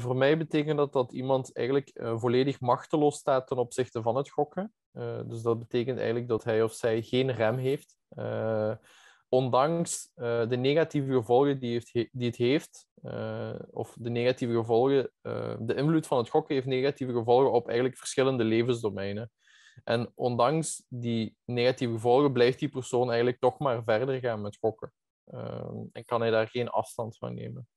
voor mij betekent dat dat iemand eigenlijk eh, volledig machteloos staat ten opzichte van het gokken. Eh, dus dat betekent eigenlijk dat hij of zij geen rem heeft. Eh, ondanks de negatieve gevolgen die, die het heeft, of de negatieve gevolgen, de invloed van het gokken heeft negatieve gevolgen op eigenlijk verschillende levensdomeinen. En ondanks die negatieve gevolgen blijft die persoon eigenlijk toch maar verder gaan met gokken. Ehm, en kan hij daar geen afstand van nemen.